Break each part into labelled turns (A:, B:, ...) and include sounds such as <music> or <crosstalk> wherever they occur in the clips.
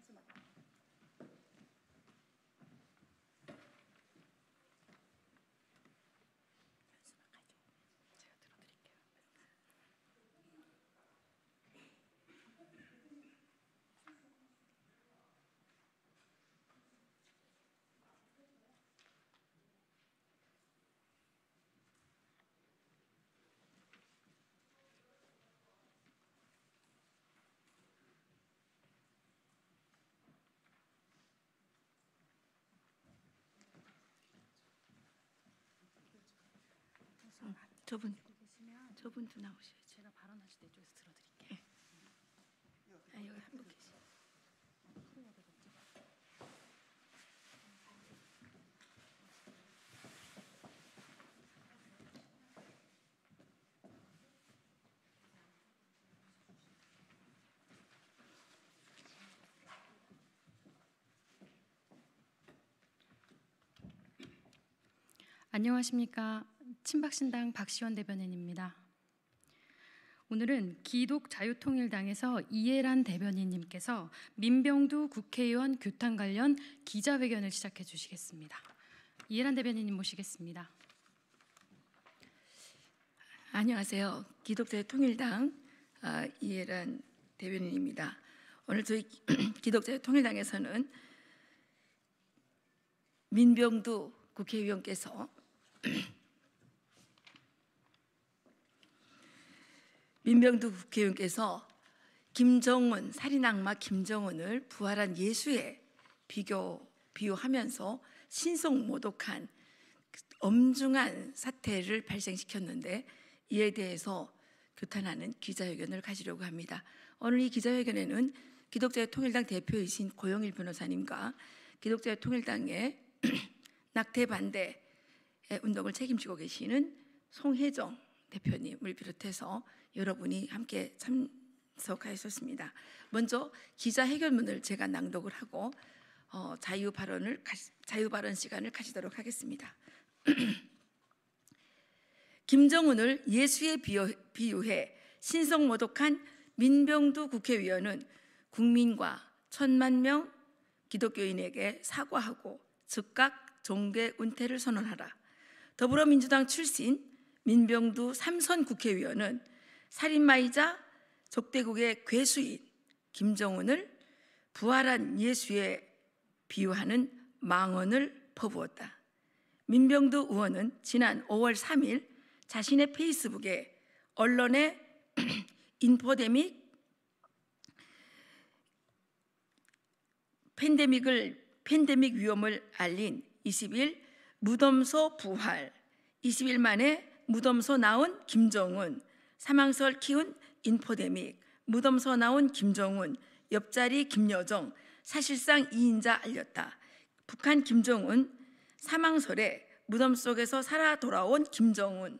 A: Thanks a lot.
B: 저분 저분도 나오셔야 제가 발언하실 때 이쪽에서 들어드릴게요. 네. 아 여기 한분 계시. 안녕하십니까. 친박신당 박시원 대변인입니다. 오늘은 기독 자유통일당에서 이해란 대변인님께서 민병두 국회의원 규탄 관련 기자회견을 시작해 주시겠습니다. 이해란 대변인님 모시겠습니다. 안녕하세요. 기독 자유통일당 아, 이해란 대변인입니다. 오늘 저희 <clears throat> 기독 자유통일당에서는 민병두 국회의원께서 민병두 국회의원께서 김정은 살인악마 김정은을 부활한 예수에 비교 비유하면서 신성모독한 엄중한 사태를 발생시켰는데 이에 대해서 규탄하는 기자회견을 가지려고 합니다. 오늘 이 기자회견에는 기독자의 통일당 대표이신 고영일 변호사님과 기독자의 통일당의 <clears throat> 낙태 반대 운동을 책임지고 계시는 송혜정 대표님을 비롯해서 여러분이 함께 참석하셨습니다. 먼저 기자 해결문을 제가 낭독을 하고 어, 자유 발언을 자유 발언 시간을 가지도록 하겠습니다. <clears throat> 김정은을 예수에 비유해 신성모독한 민병두 국회의원은 국민과 천만 명 기독교인에게 사과하고 즉각 종교 은퇴를 선언하라. 더불어민주당 출신 민병두 삼선 국회의원은 살인마이자 적대국의 괴수인 김정은을 부활한 예수에 비유하는 망언을 퍼부었다. 민병두 의원은 지난 5월 3일 자신의 페이스북에 언론의 <clears throat> 인포데믹 팬데믹을 팬데믹 위험을 알린 20일 무덤소 부활 20일 만에 무덤서 나온 김정훈, 사망설 키운 인포데믹, 무덤서 나온 김정훈, 옆자리 김여정, 사실상 2인자 알렸다. 북한 김정은 사망설에 무덤 속에서 살아 돌아온 김정은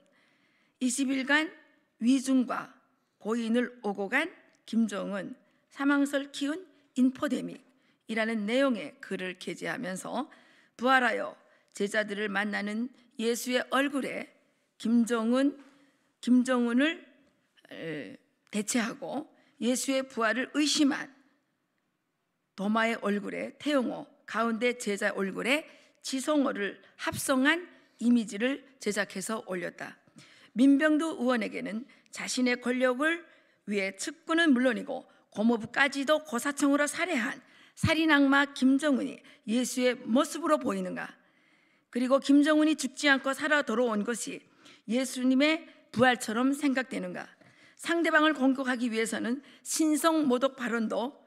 B: 20일간 위중과 고인을 오고 간 김정은 사망설 키운 인포데믹이라는 내용의 글을 게재하면서 부활하여 제자들을 만나는 예수의 얼굴에 김정은 김정은을 대체하고 예수의 부활을 의심한 도마의 얼굴에 태용호 가운데 제자 얼굴에 지성호를 합성한 이미지를 제작해서 올렸다. 민병도 의원에게는 자신의 권력을 위해 측근은 물론이고 고모부까지도 고사청으로 살해한 살인악마 김정은이 예수의 모습으로 보이는가? 그리고 김정은이 죽지 않고 살아 돌아온 것이 예수님의 부활처럼 생각되는가? 상대방을 공격하기 위해서는 신성 모독 발언도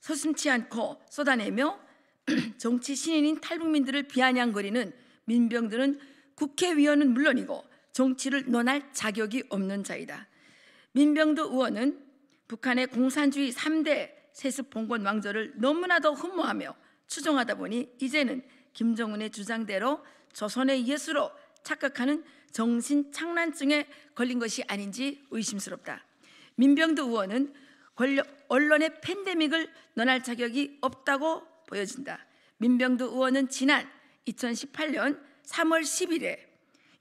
B: 서슴치 않고 쏟아내며 <clears throat> 정치 신인인 탈북민들을 비아냥거리는 민병들은 국회의원은 물론이고 정치를 논할 자격이 없는 자이다. 민병도 의원은 북한의 공산주의 3대 세습 봉건 왕조를 너무나도 흠모하며 추종하다 보니 이제는 김정은의 주장대로 조선의 예수로 착각하는 정신 착란증에 걸린 것이 아닌지 의심스럽다. 민병두 의원은 권력, 언론의 팬데믹을 논할 자격이 없다고 보여진다. 민병두 의원은 지난 2018년 3월 10일에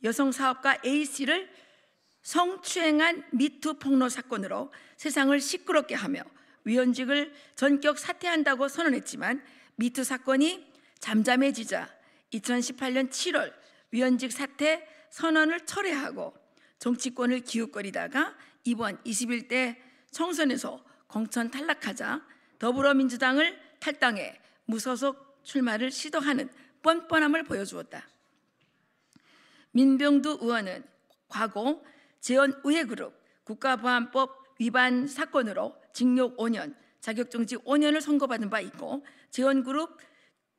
B: 여성 사업가 A 씨를 성추행한 미투 폭로 사건으로 세상을 시끄럽게 하며 위원직을 전격 사퇴한다고 선언했지만 미투 사건이 잠잠해지자 2018년 7월 위원직 사퇴 선언을 철회하고 정치권을 기웃거리다가 이번 21대 총선에서 공천 탈락하자 더불어민주당을 탈당해 무소속 출마를 시도하는 뻔뻔함을 보여주었다. 민병두 의원은 과거 재원 우회그룹 국가보안법 위반 사건으로 징역 5년, 자격정지 5년을 선고받은 바 있고 재원그룹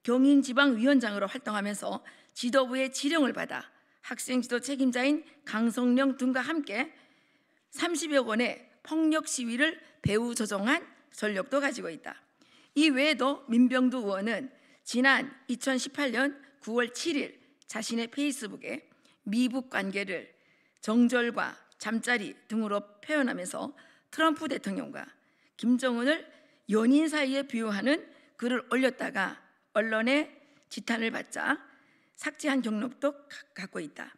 B: 경인지방위원장으로 활동하면서 지도부의 지령을 받아 학생 지도 책임자인 강성령 등과 함께 30여 권의 폭력 시위를 배후 조정한 전력도 가지고 있다. 이 외에도 민병두 의원은 지난 2018년 9월 7일 자신의 페이스북에 미북 관계를 정절과 잠자리 등으로 표현하면서 트럼프 대통령과 김정은을 연인 사이에 비유하는 글을 올렸다가 언론의 지탄을 받자 삭제한 경력도 갖고 있다.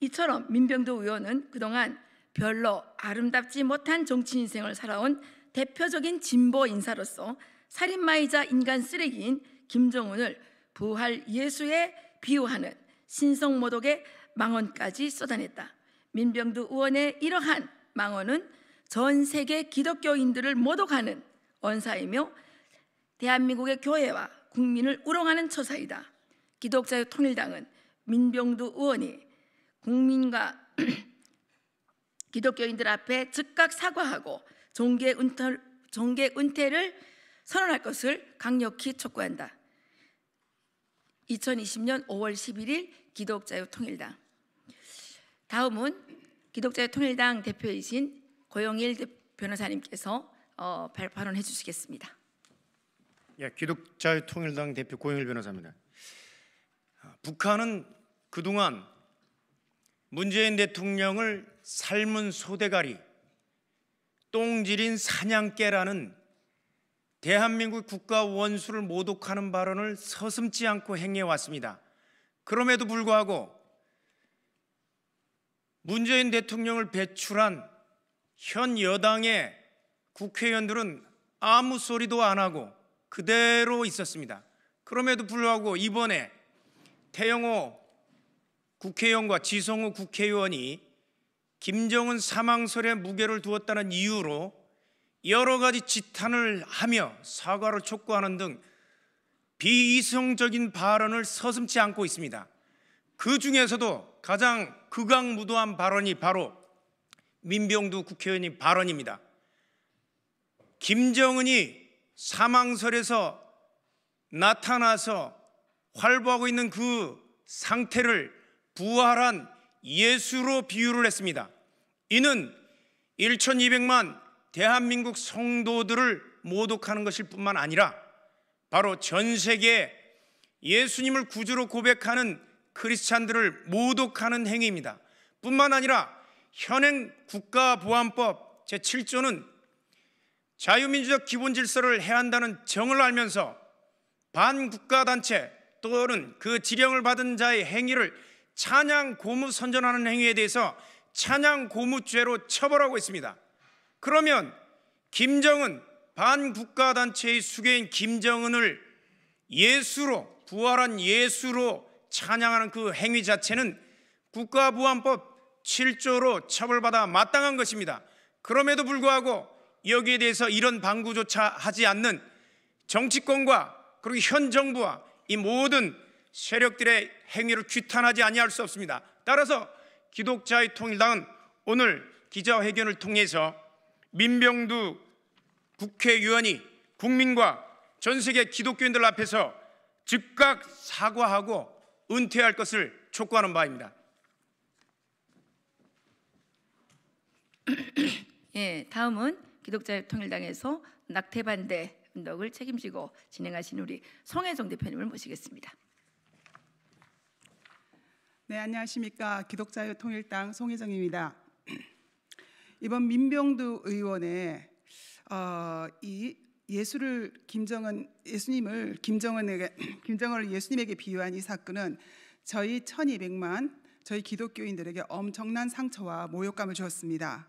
B: 이처럼 민병도 의원은 그동안 별로 아름답지 못한 정치 인생을 살아온 대표적인 진보 인사로서 살인마이자 인간 쓰레기인 김정은을 부활 예수에 비유하는 신성모독의 망언까지 쏟아냈다. 민병두 의원의 이러한 망언은 전 세계 기독교인들을 모독하는 언사이며 대한민국의 교회와 국민을 우롱하는 처사이다. 기독자 통일당은 민병두 의원이 국민과 <clears throat> 기독교인들 앞에 즉각 사과하고 종계 은퇴, 종계 은퇴를 선언할 것을 강력히 촉구한다. 2020년 5월 11일 기독자유 통일당. 다음은 기독자유 통일당 대표이신 고영일 변호사님께서 어, 발언해 주시겠습니다.
C: 예, 기독자유 통일당 대표 고영일 변호사입니다. 북한은 그동안 문재인 대통령을 삶은 소대가리, 똥질인 사냥개라는 대한민국 국가 원수를 모독하는 발언을 서슴지 않고 행해왔습니다. 그럼에도 불구하고 문재인 대통령을 배출한 현 여당의 국회의원들은 아무 소리도 안 하고 그대로 있었습니다. 그럼에도 불구하고 이번에 태영호 국회의원과 지성호 국회의원이 김정은 사망설에 무게를 두었다는 이유로 여러 가지 지탄을 하며 사과를 촉구하는 등 비이성적인 발언을 서슴지 않고 있습니다. 그 중에서도 가장 극악무도한 발언이 바로 민병두 국회의원의 발언입니다. 김정은이 사망설에서 나타나서 활보하고 있는 그 상태를 부활한 예수로 비유를 했습니다. 이는 1200만 대한민국 성도들을 모독하는 것일 뿐만 아니라 바로 전 세계에 예수님을 구주로 고백하는 크리스찬들을 모독하는 행위입니다. 뿐만 아니라 현행 국가보안법 제7조는 자유민주적 기본 질서를 해야 한다는 정을 알면서 반국가단체 또는 그 지령을 받은 자의 행위를 찬양 고무 선전하는 행위에 대해서 찬양 고무죄로 처벌하고 있습니다. 그러면 김정은 반국가 단체의 수괴인 김정은을 예수로 부활한 예수로 찬양하는 그 행위 자체는 국가보안법 7조로 처벌받아 마땅한 것입니다. 그럼에도 불구하고 여기에 대해서 이런 방구조차 하지 않는 정치권과 그리고 현 정부와 이 모든 세력들의 행위를 규탄하지 아니할 수 없습니다. 따라서 기독자의 통일당은 오늘 기자회견을 통해서 민병두 국회의원이 국민과 전 세계 기독교인들 앞에서 즉각 사과하고 은퇴할 것을 촉구하는 바입니다.
B: <clears throat> 예, 다음은 기독자 의 통일당에서 낙태 반대 운동을 책임지고 진행하신 우리 송혜정 대표님을 모시겠습니다.
A: 네, 안녕하십니까. 기독자유통일당 송혜정입니다. 이번 민병두 의원의 어, 이 예수를 김정은 예수님을 김정은에게 <clears throat> 김정은을 예수님에게 비유한 이 사건은 저희 1200만 저희 기독교인들에게 엄청난 상처와 모욕감을 주었습니다.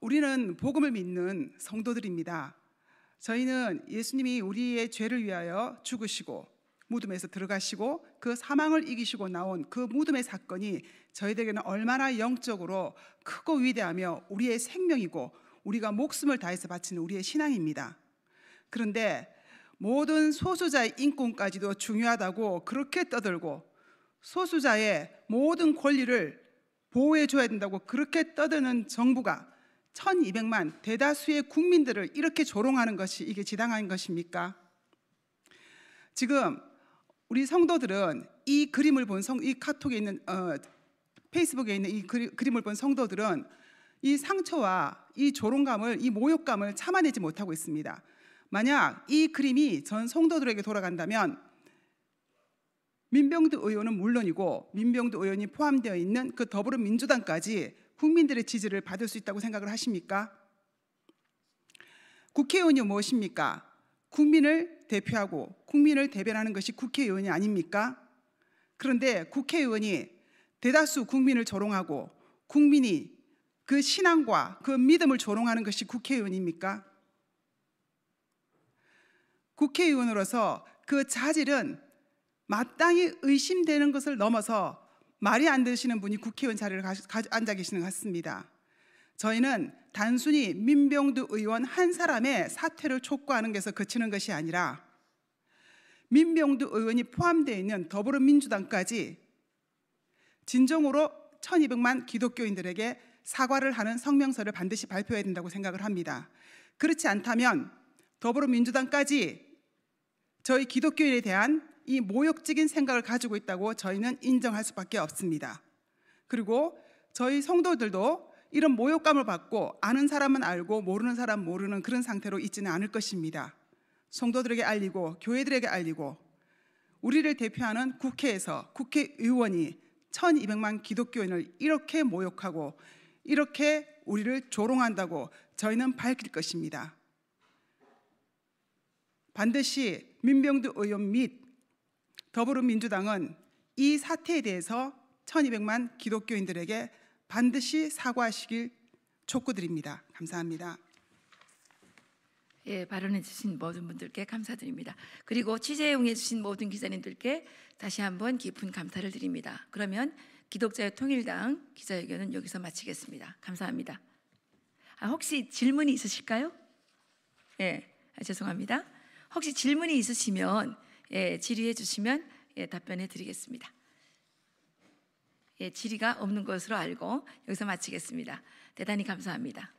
A: 우리는 복음을 믿는 성도들입니다. 저희는 예수님이 우리의 죄를 위하여 죽으시고 무덤에서 들어가시고 그 사망을 이기시고 나온 그 무덤의 사건이 저희들에게는 얼마나 영적으로 크고 위대하며 우리의 생명이고 우리가 목숨을 다해서 바치는 우리의 신앙입니다. 그런데 모든 소수자의 인권까지도 중요하다고 그렇게 떠들고 소수자의 모든 권리를 보호해 줘야 된다고 그렇게 떠드는 정부가 1200만 대다수의 국민들을 이렇게 조롱하는 것이 이게 지당한 것입니까? 지금 우리 성도들은 이 그림을 본 성, 이 카톡에 있는 어, 페이스북에 있는 이 그리, 그림을 본 성도들은 이 상처와 이 조롱감을 이 모욕감을 참아내지 못하고 있습니다. 만약 이 그림이 전 성도들에게 돌아간다면 민병두 의원은 물론이고 민병두 의원이 포함되어 있는 그 더불어민주당까지 국민들의 지지를 받을 수 있다고 생각을 하십니까? 국회의원이 무엇입니까? 국민을 대표하고 국민을 대변하는 것이 국회의원이 아닙니까? 그런데 국회의원이 대다수 국민을 조롱하고 국민이 그 신앙과 그 믿음을 조롱하는 것이 국회의원입니까? 국회의원으로서 그 자질은 마땅히 의심되는 것을 넘어서 말이 안 되시는 분이 국회의원 자리를 앉아 계시는 것 같습니다. 저희는 단순히 민병두 의원 한 사람의 사퇴를 촉구하는 것에서 그치는 것이 아니라 민병두 의원이 포함되어 있는 더불어민주당까지 진정으로 1200만 기독교인들에게 사과를 하는 성명서를 반드시 발표해야 된다고 생각을 합니다. 그렇지 않다면 더불어민주당까지 저희 기독교인에 대한 이 모욕적인 생각을 가지고 있다고 저희는 인정할 수밖에 없습니다. 그리고 저희 성도들도 이런 모욕감을 받고 아는 사람은 알고 모르는 사람 모르는 그런 상태로 있지는 않을 것입니다. 성도들에게 알리고 교회들에게 알리고 우리를 대표하는 국회에서 국회의원이 1200만 기독교인을 이렇게 모욕하고 이렇게 우리를 조롱한다고 저희는 밝힐 것입니다. 반드시 민병두 의원 및 더불어민주당은 이 사태에 대해서 1200만 기독교인들에게 반드시 사과하시길 촉구드립니다. 감사합니다. 예, 발언해 주신
B: 모든 분들께 감사드립니다. 그리고 취재에 해 주신 모든 기자님들께 다시 한번 깊은 감사를 드립니다. 그러면 기독자의 통일당 기자회견은 여기서 마치겠습니다. 감사합니다. 아, 혹시 질문이 있으실까요? 예, 아, 죄송합니다. 혹시 질문이 있으시면 예, 질의해 주시면 예, 답변해 드리겠습니다. 예, 질의가 없는 것으로 알고 여기서 마치겠습니다. 대단히 감사합니다.